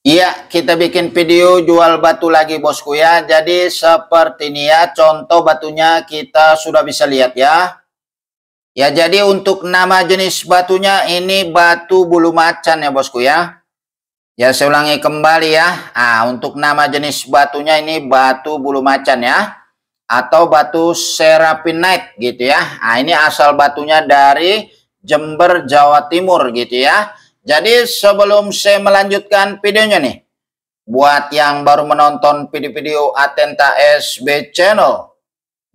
Iya, kita bikin video jual batu lagi bosku ya. Jadi seperti ini ya, contoh batunya kita sudah bisa lihat ya. Ya, jadi untuk nama jenis batunya ini batu bulu macan ya bosku ya. Ya, saya ulangi kembali ya. Ah, untuk nama jenis batunya ini batu bulu macan ya. Atau batu serapinite gitu ya. Ah, ini asal batunya dari Jember, Jawa Timur gitu ya. Jadi sebelum saya melanjutkan videonya nih, buat yang baru menonton video-video Atenta SB Channel,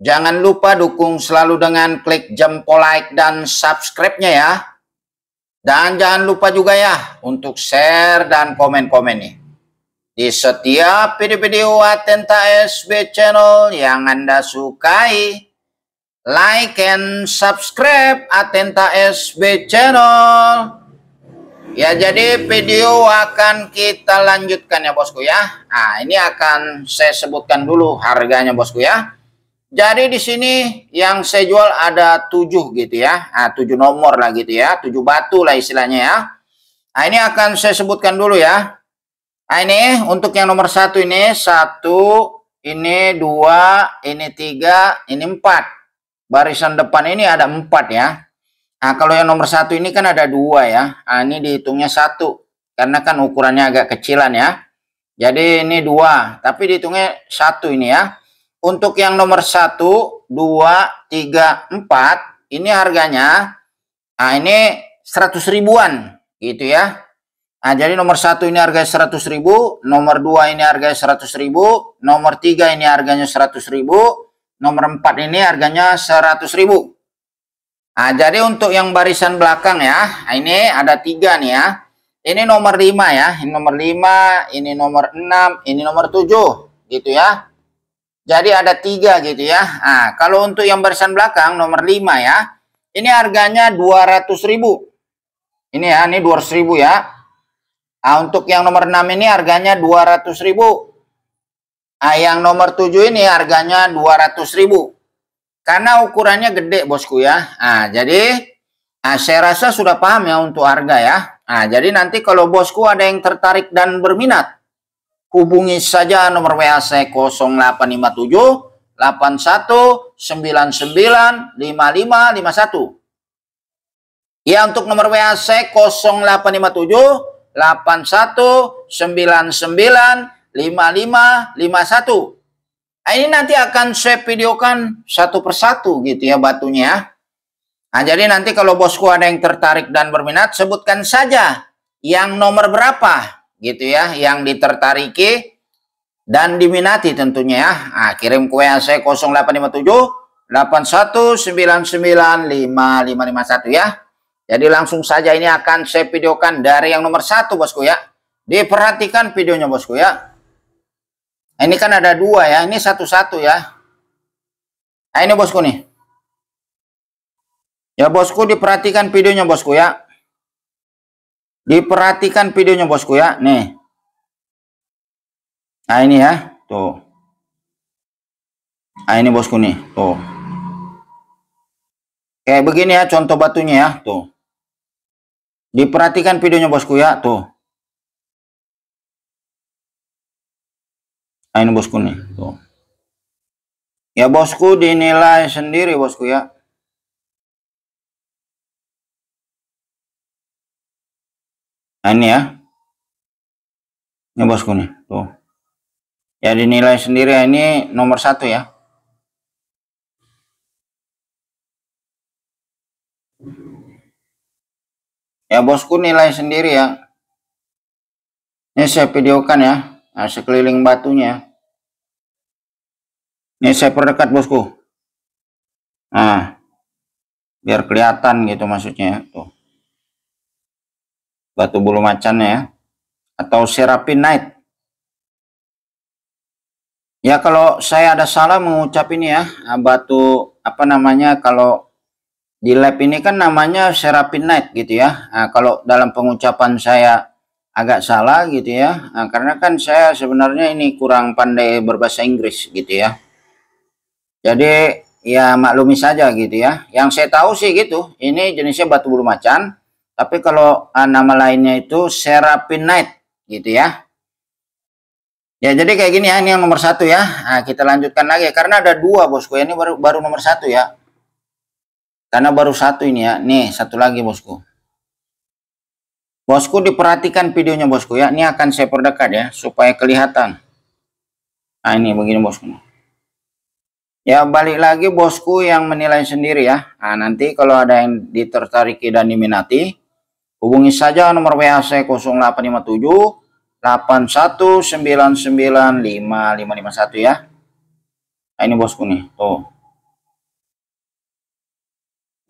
jangan lupa dukung selalu dengan klik jempol like dan subscribe-nya ya. Dan jangan lupa juga ya untuk share dan komen-komen nih. Di setiap video-video Atenta SB Channel yang Anda sukai, like and subscribe Atenta SB Channel. Ya, jadi video akan kita lanjutkan ya bosku ya. Nah, ini akan saya sebutkan dulu harganya bosku ya. Jadi di sini yang saya jual ada tujuh gitu ya. Nah, 7 nomor lah gitu ya. 7 batu lah istilahnya ya. Nah, ini akan saya sebutkan dulu ya. Nah, ini untuk yang nomor satu ini satu, ini dua, ini tiga, ini empat. Barisan depan ini ada empat ya. Nah, kalau yang nomor satu ini kan ada dua ya. Nah, ini dihitungnya satu karena kan ukurannya agak kecilan ya. Jadi ini dua, tapi dihitungnya satu ini ya. Untuk yang nomor satu, dua, tiga, empat, ini harganya, nah ini seratus ribuan gitu ya. Nah, jadi nomor satu ini harganya seratus ribu, nomor dua ini harganya seratus ribu, nomor tiga ini harganya seratus ribu, nomor empat ini harganya seratus ribu. Nah, jadi untuk yang barisan belakang ya, ini ada tiga nih ya. Ini nomor lima ya, ini nomor lima ini nomor enam ini nomor tujuh gitu ya. Jadi ada tiga gitu ya. Nah, kalau untuk yang barisan belakang nomor lima ya, ini harganya 200 ribu. Ini ya, ini 200 ribu ya. Nah, untuk yang nomor enam ini harganya 200 ribu. Nah, yang nomor tujuh ini harganya 200 ribu. Karena ukurannya gede bosku ya. Nah, jadi nah, saya rasa sudah paham ya untuk harga ya. Nah, jadi nanti kalau bosku ada yang tertarik dan berminat, hubungi saja nomor WA saya 0857 81 99 Ya untuk nomor WA saya 0857 81 99 Nah, ini nanti akan saya videokan satu persatu gitu ya batunya. Ya. Nah, jadi nanti kalau bosku ada yang tertarik dan berminat, sebutkan saja yang nomor berapa gitu ya, yang ditertariki dan diminati tentunya ya. Nah, kirim ke WA saya 0857 81995551 ya. Jadi langsung saja ini akan saya videokan dari yang nomor satu bosku ya. Diperhatikan videonya bosku ya. Nah, ini kan ada dua ya, ini satu-satu ya. Nah, ini bosku nih. Ya bosku diperhatikan videonya bosku ya. Diperhatikan videonya bosku ya. Nih. Nah ini ya. Tuh. Nah ini bosku nih. Tuh. Kayak begini ya contoh batunya ya. Tuh. Diperhatikan videonya bosku ya. Tuh. nah, ini bosku nih tuh ya bosku dinilai sendiri bosku ya nah, ini ya ini ya, bosku nih tuh ya dinilai sendiri ya. ini nomor satu ya ya bosku nilai sendiri ya ini saya videokan ya nah, sekeliling batunya ya. Ini saya perdekat bosku. Nah, biar kelihatan gitu maksudnya. Ya. Tuh. Batu bulu macan ya. Atau serapin Night. Ya kalau saya ada salah mengucap ini ya, ah, batu apa namanya kalau di lab ini kan namanya serapin Night gitu ya. Nah, kalau dalam pengucapan saya agak salah gitu ya nah, karena kan saya sebenarnya ini kurang pandai berbahasa Inggris gitu ya jadi ya maklumi saja gitu ya. Yang saya tahu sih gitu, ini jenisnya batu bulu macan. Tapi kalau uh, nama lainnya itu Serapinite gitu ya. Ya jadi kayak gini ya, ini yang nomor satu ya. Nah, kita lanjutkan lagi karena ada dua bosku, ini baru baru nomor satu ya. Karena baru satu ini ya, nih satu lagi bosku. Bosku diperhatikan videonya bosku ya, ini akan saya perdekat ya supaya kelihatan. Nah ini begini bosku. Ya balik lagi bosku yang menilai sendiri ya. Nah, nanti kalau ada yang ditertariki dan diminati, hubungi saja nomor WA saya 0857 81995551 ya. Nah, ini bosku nih, tuh.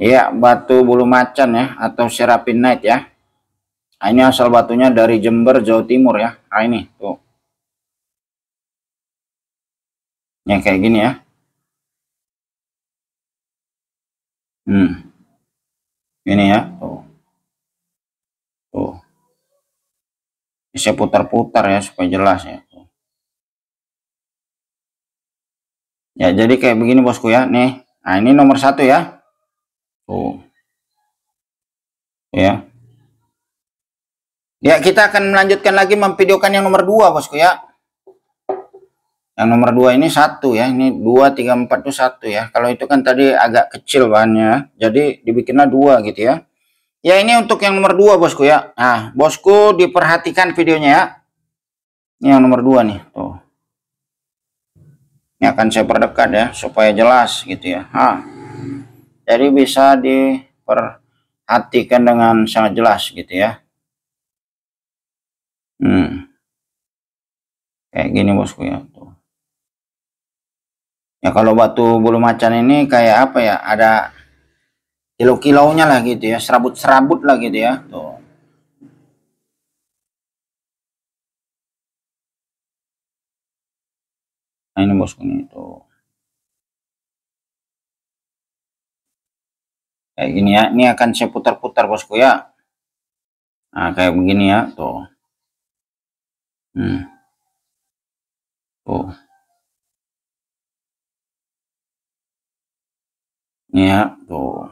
Iya, batu bulu macan ya atau serapin night ya. Nah, ini asal batunya dari Jember, Jawa Timur ya. Nah, ini tuh. Ya kayak gini ya. Hmm. Ini ya, tuh. Tuh. Saya putar-putar ya supaya jelas ya. Ya, jadi kayak begini bosku ya, nih. Nah, ini nomor satu ya. Tuh. Ya. Ya, kita akan melanjutkan lagi memvideokan yang nomor dua bosku ya yang nomor dua ini satu ya ini dua tiga empat tuh satu ya kalau itu kan tadi agak kecil bahannya ya, jadi dibikinnya dua gitu ya ya ini untuk yang nomor dua bosku ya nah bosku diperhatikan videonya ya ini yang nomor dua nih tuh ini akan saya perdekat ya supaya jelas gitu ya ha. jadi bisa diperhatikan dengan sangat jelas gitu ya hmm kayak gini bosku ya tuh ya kalau batu bulu macan ini kayak apa ya ada kilau-kilaunya lah gitu ya serabut-serabut lah gitu ya tuh nah ini bosku ini tuh kayak gini ya ini akan saya putar-putar bosku ya nah kayak begini ya tuh hmm tuh Ya, tuh.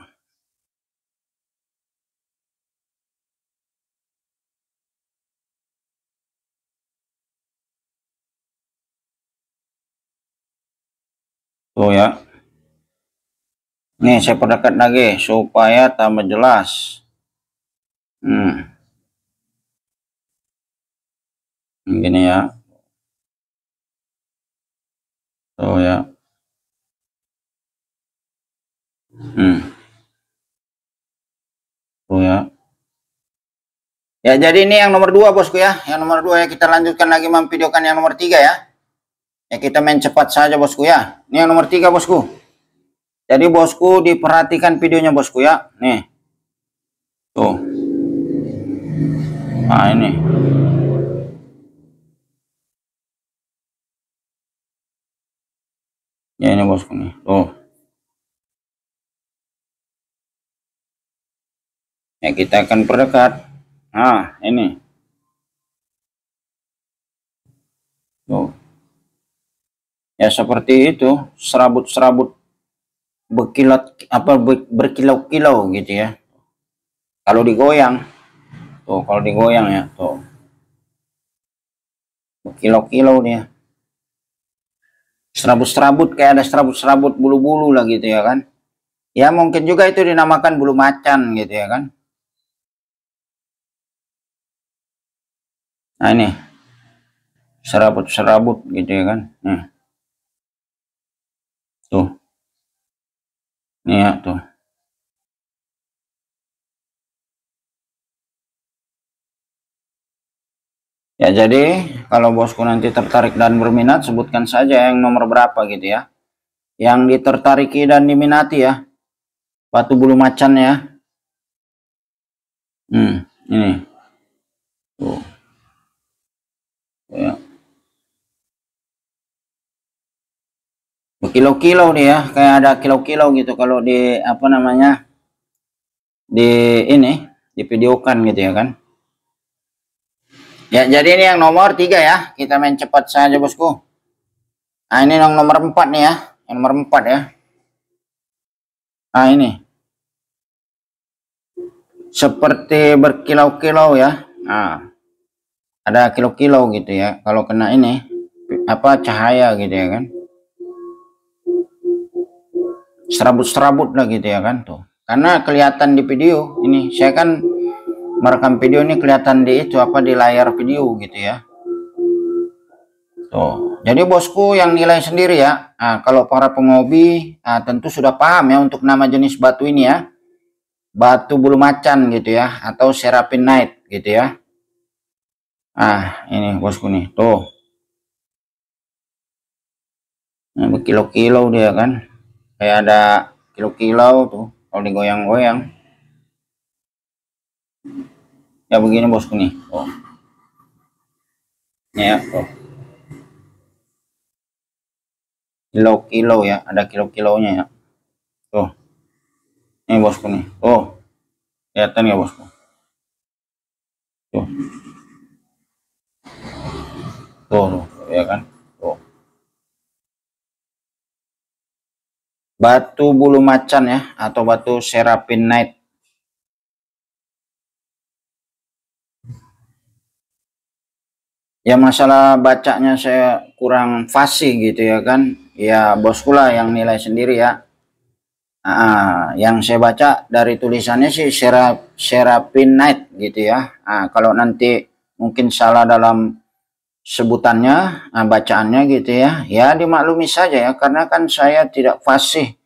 Tuh ya. Nih saya perdekat lagi supaya tambah jelas. Hmm. Gini ya. Tuh ya. Hmm. Oh ya. Ya, jadi ini yang nomor dua bosku ya. Yang nomor dua ya kita lanjutkan lagi memvideokan yang nomor tiga ya. Ya kita main cepat saja bosku ya. Ini yang nomor tiga bosku. Jadi bosku diperhatikan videonya bosku ya. Nih. Tuh. Nah ini. Ya ini bosku nih. Tuh. ya kita akan perdekat nah ini tuh ya seperti itu serabut-serabut berkilat apa berkilau-kilau gitu ya kalau digoyang tuh kalau digoyang ya tuh berkilau-kilau dia serabut-serabut kayak ada serabut-serabut bulu-bulu lah gitu ya kan ya mungkin juga itu dinamakan bulu macan gitu ya kan nah ini serabut-serabut gitu ya kan nah. nih. tuh ini ya tuh ya jadi kalau bosku nanti tertarik dan berminat sebutkan saja yang nomor berapa gitu ya yang ditertariki dan diminati ya batu bulu macan ya hmm ini tuh ya. berkilau-kilau nih ya kayak ada kilau-kilau gitu kalau di apa namanya di ini di video kan gitu ya kan ya jadi ini yang nomor tiga ya kita main cepat saja bosku nah ini yang nomor empat nih ya yang nomor empat ya nah ini seperti berkilau-kilau ya nah ada kilo-kilo gitu ya kalau kena ini apa cahaya gitu ya kan serabut-serabut lah gitu ya kan tuh karena kelihatan di video ini saya kan merekam video ini kelihatan di itu apa di layar video gitu ya tuh jadi bosku yang nilai sendiri ya nah, kalau para penghobi nah, tentu sudah paham ya untuk nama jenis batu ini ya batu bulu macan gitu ya atau serapin night gitu ya ah ini bosku nih tuh Ini berkilo-kilo dia kan kayak ada kilo kilo tuh kalau digoyang-goyang ya begini bosku nih tuh ya tuh kilo kilo ya ada kilo kilonya ya tuh ini bosku nih tuh kelihatan ya bosku tuh tuh oh, ya kan tuh oh. batu bulu macan ya atau batu serapin night ya masalah bacanya saya kurang fasih gitu ya kan ya bosku lah yang nilai sendiri ya ah, yang saya baca dari tulisannya sih serap serapin night gitu ya ah, kalau nanti mungkin salah dalam sebutannya, ah, bacaannya gitu ya. Ya dimaklumi saja ya, karena kan saya tidak fasih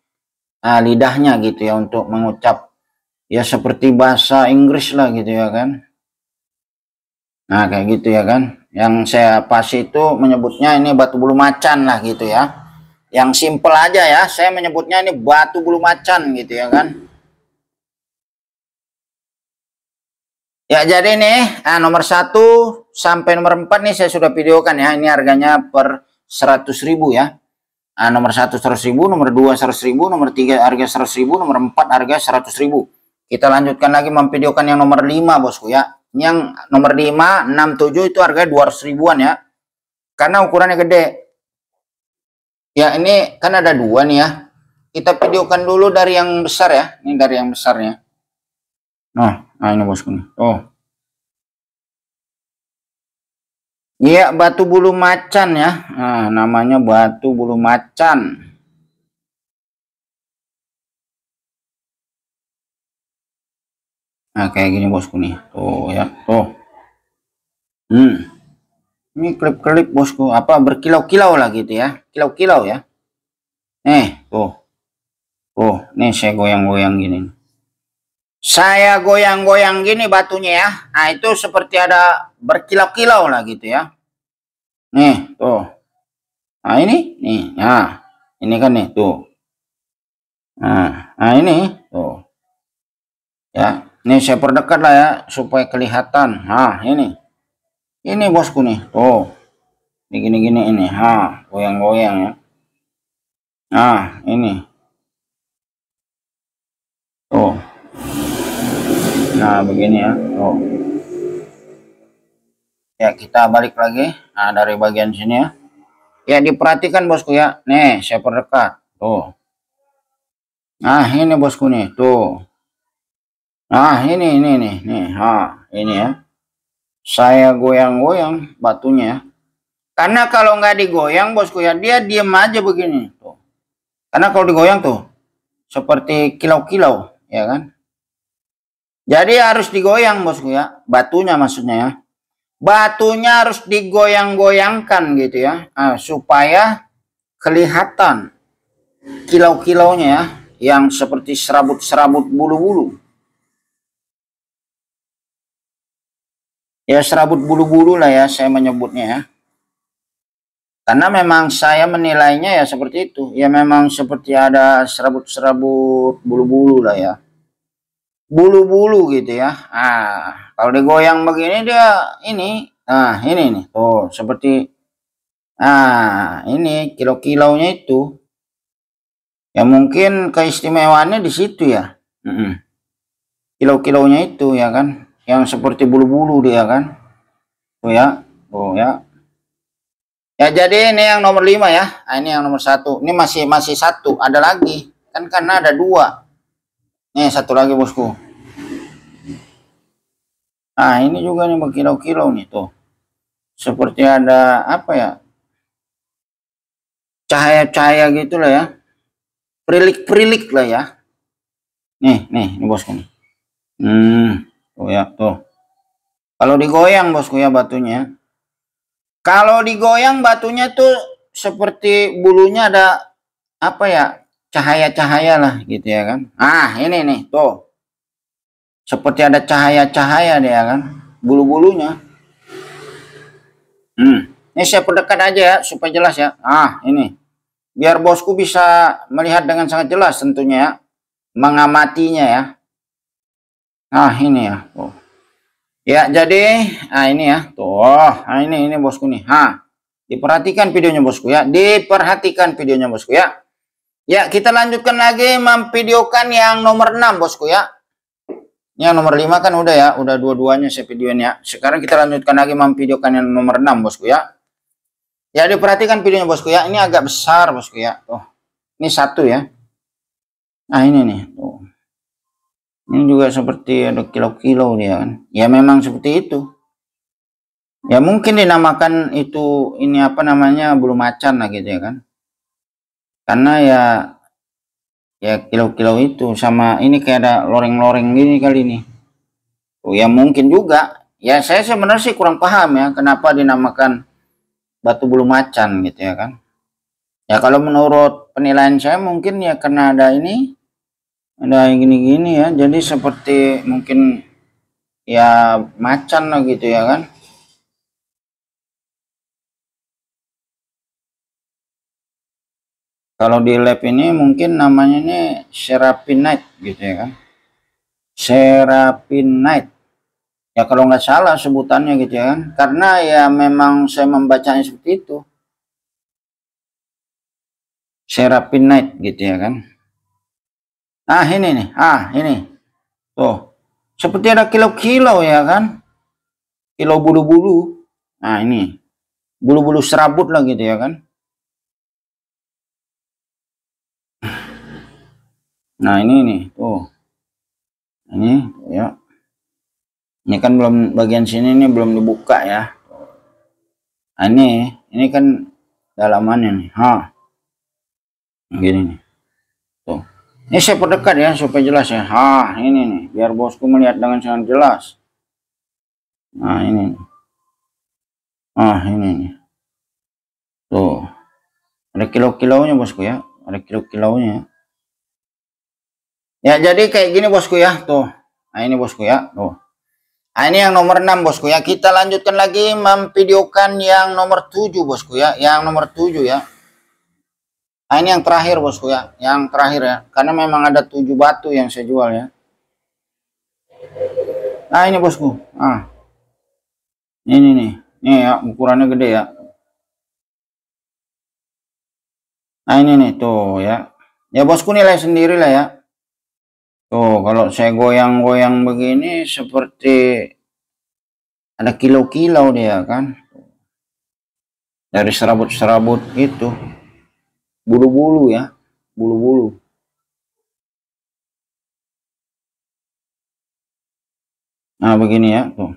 uh, lidahnya gitu ya untuk mengucap ya seperti bahasa Inggris lah gitu ya kan. Nah kayak gitu ya kan. Yang saya fasih itu menyebutnya ini batu bulu macan lah gitu ya. Yang simple aja ya, saya menyebutnya ini batu bulu macan gitu ya kan. Ya jadi nih, ah, nomor satu sampai nomor 4 nih saya sudah videokan ya. Ini harganya per 100.000 ya. Nah, nomor 1 100.000, nomor 2 100.000, nomor 3 harga 100.000, nomor 4 harga 100.000. Kita lanjutkan lagi memvideokan yang nomor 5 bosku ya. Yang nomor 5, 6, 7 itu harga 200 ribuan ya. Karena ukurannya gede. Ya ini kan ada dua nih ya. Kita videokan dulu dari yang besar ya. Ini dari yang besarnya. Nah, nah ini bosku. Oh, Iya, batu bulu macan ya. Nah, namanya batu bulu macan. Nah, kayak gini bosku nih. Tuh ya, tuh. Hmm. Ini klip-klip bosku, apa berkilau-kilau lah gitu ya. Kilau-kilau ya. Eh, tuh. Tuh, nih saya goyang-goyang gini saya goyang-goyang gini batunya ya. Nah, itu seperti ada berkilau-kilau lah gitu ya. Nih, tuh. Nah, ini, nih, nah. Ini kan nih, tuh. Nah, nah ini, tuh. Ya, ini saya perdekat lah ya, supaya kelihatan. Nah, ini. Ini bosku nih, tuh. Ini gini-gini ini, Nah, goyang-goyang ya. Nah, ini. nah begini ya oh. ya kita balik lagi nah dari bagian sini ya ya diperhatikan bosku ya nih saya perdekat tuh nah ini bosku nih tuh nah ini ini nih nih ah ini ya saya goyang-goyang batunya ya. karena kalau nggak digoyang bosku ya dia diem aja begini tuh karena kalau digoyang tuh seperti kilau-kilau ya kan jadi harus digoyang bosku ya, batunya maksudnya ya. Batunya harus digoyang-goyangkan gitu ya, nah, supaya kelihatan kilau-kilaunya ya, yang seperti serabut-serabut bulu-bulu. Ya serabut bulu-bulu lah ya saya menyebutnya ya. Karena memang saya menilainya ya seperti itu. Ya memang seperti ada serabut-serabut bulu-bulu lah ya bulu-bulu gitu ya. Ah, kalau digoyang begini dia ini, nah ini nih, tuh seperti, ah ini kilo-kilonya itu. Ya mungkin keistimewaannya di situ ya. Kilo-kilonya itu ya kan, yang seperti bulu-bulu dia kan. Tuh ya, tuh ya. Ya jadi ini yang nomor lima ya. Nah, ini yang nomor satu. Ini masih masih satu. Ada lagi. Kan karena ada dua Nih eh, satu lagi bosku. Nah ini juga nih berkilau kilo nih tuh. Seperti ada apa ya? Cahaya-cahaya gitu lah ya. Prilik-prilik lah ya. Nih, nih, ini bosku nih. Hmm, tuh ya, tuh. Kalau digoyang bosku ya batunya. Kalau digoyang batunya tuh seperti bulunya ada apa ya? cahaya-cahaya lah gitu ya kan. Ah ini nih tuh. Seperti ada cahaya-cahaya dia ya kan. Bulu-bulunya. Hmm. Ini saya perdekat aja ya supaya jelas ya. Ah ini. Biar bosku bisa melihat dengan sangat jelas tentunya ya. Mengamatinya ya. ah ini ya. Tuh. Ya jadi. Ah ini ya. Tuh. Ah ini ini bosku nih. Ha. Diperhatikan videonya bosku ya. Diperhatikan videonya bosku ya. Ya, kita lanjutkan lagi memvideokan yang nomor 6, Bosku ya. Yang nomor 5 kan udah ya, udah dua-duanya saya videoin ya. Sekarang kita lanjutkan lagi memvideokan yang nomor 6, Bosku ya. Ya, diperhatikan videonya Bosku ya. Ini agak besar, Bosku ya. Oh Ini satu ya. Nah, ini nih, tuh. Ini juga seperti ada kilo-kilo dia kan. Ya memang seperti itu. Ya mungkin dinamakan itu ini apa namanya bulu macan lah gitu ya kan karena ya ya kilau-kilau itu sama ini kayak ada loreng-loreng gini kali ini oh ya mungkin juga ya saya sebenarnya sih kurang paham ya kenapa dinamakan batu bulu macan gitu ya kan ya kalau menurut penilaian saya mungkin ya karena ada ini ada yang gini-gini ya jadi seperti mungkin ya macan lah gitu ya kan kalau di lab ini mungkin namanya ini serapinite gitu ya kan serapinite ya kalau nggak salah sebutannya gitu ya kan karena ya memang saya membacanya seperti itu serapinite gitu ya kan ah ini nih ah ini tuh seperti ada kilo-kilo ya kan kilo bulu-bulu nah ini bulu-bulu serabut lah gitu ya kan Nah ini nih tuh ini ya ini kan belum bagian sini ini belum dibuka ya nah, ini ini kan dalamannya nih ha gini nih tuh ini saya perdekat ya supaya jelas ya ha ini nih biar bosku melihat dengan sangat jelas nah ini nih. ah ini nih tuh ada kilo-kilonya bosku ya ada kilo-kilonya Ya, jadi kayak gini bosku ya, tuh. Nah, ini bosku ya, tuh. Nah, ini yang nomor 6 bosku ya. Kita lanjutkan lagi memvideokan yang nomor 7 bosku ya, yang nomor 7 ya. Nah, ini yang terakhir bosku ya, yang terakhir ya. Karena memang ada 7 batu yang saya jual ya. Nah, ini bosku. Ah. Ini nih. Ini ya, ukurannya gede ya. Nah, ini nih tuh ya. Ya bosku nilai sendiri lah ya oh kalau saya goyang-goyang begini seperti ada kilo kilau dia kan. Dari serabut-serabut itu. Bulu-bulu ya, bulu-bulu. Nah, begini ya, tuh.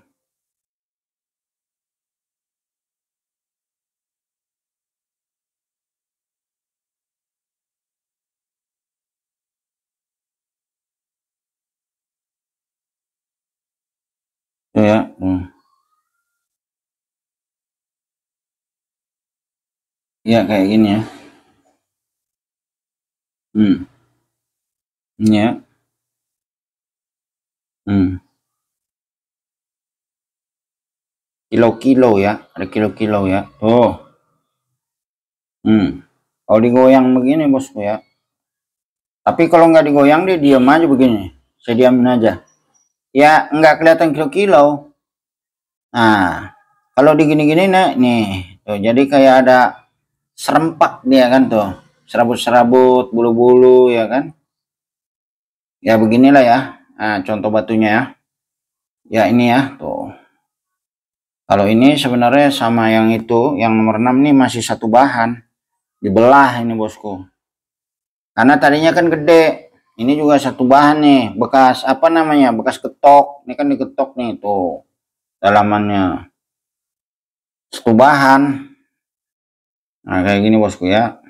ya ya kayak gini ya hmm ya hmm kilo-kilo ya ada kilo-kilo ya oh hmm kalau digoyang begini bosku ya tapi kalau nggak digoyang dia diam aja begini saya diamin aja ya nggak kelihatan kilo-kilo nah kalau digini-gini nah, nih tuh jadi kayak ada serempak dia kan tuh serabut-serabut bulu-bulu ya kan ya beginilah ya nah, contoh batunya ya ya ini ya tuh kalau ini sebenarnya sama yang itu yang nomor 6 nih masih satu bahan dibelah ini bosku karena tadinya kan gede ini juga satu bahan nih bekas apa namanya bekas ketok ini kan diketok nih tuh dalamannya satu bahan nah kayak gini bosku ya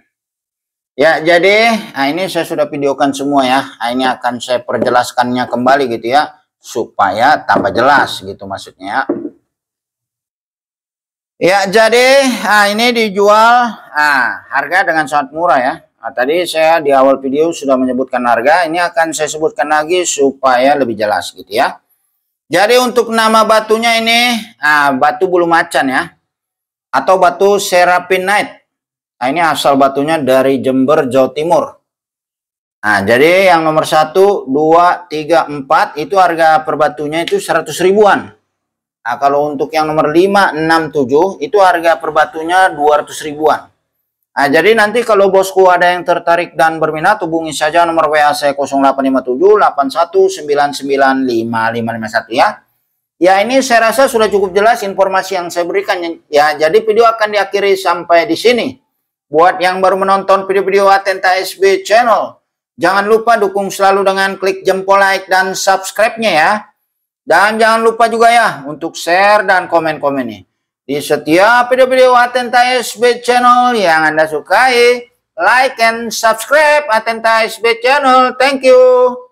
ya jadi nah ini saya sudah videokan semua ya nah, ini akan saya perjelaskannya kembali gitu ya supaya tambah jelas gitu maksudnya ya, ya jadi nah ini dijual nah, harga dengan sangat murah ya. Nah, tadi saya di awal video sudah menyebutkan harga, ini akan saya sebutkan lagi supaya lebih jelas gitu ya. Jadi untuk nama batunya ini, nah, batu bulu macan ya, atau batu serapinite. Nah, ini asal batunya dari Jember, Jawa Timur. Nah, jadi yang nomor 1, 2, 3, 4 itu harga per batunya itu 100 ribuan. Nah, kalau untuk yang nomor 5, 6, 7 itu harga per batunya 200 ribuan. Nah, jadi nanti kalau bosku ada yang tertarik dan berminat, hubungi saja nomor WA saya 0857 8199551 ya. Ya, ini saya rasa sudah cukup jelas informasi yang saya berikan. Ya, jadi video akan diakhiri sampai di sini. Buat yang baru menonton video-video Atenta SB Channel, jangan lupa dukung selalu dengan klik jempol like dan subscribe-nya ya. Dan jangan lupa juga ya untuk share dan komen-komennya di setiap video-video Atenta SB channel yang Anda sukai. Like and subscribe Atenta SB channel. Thank you.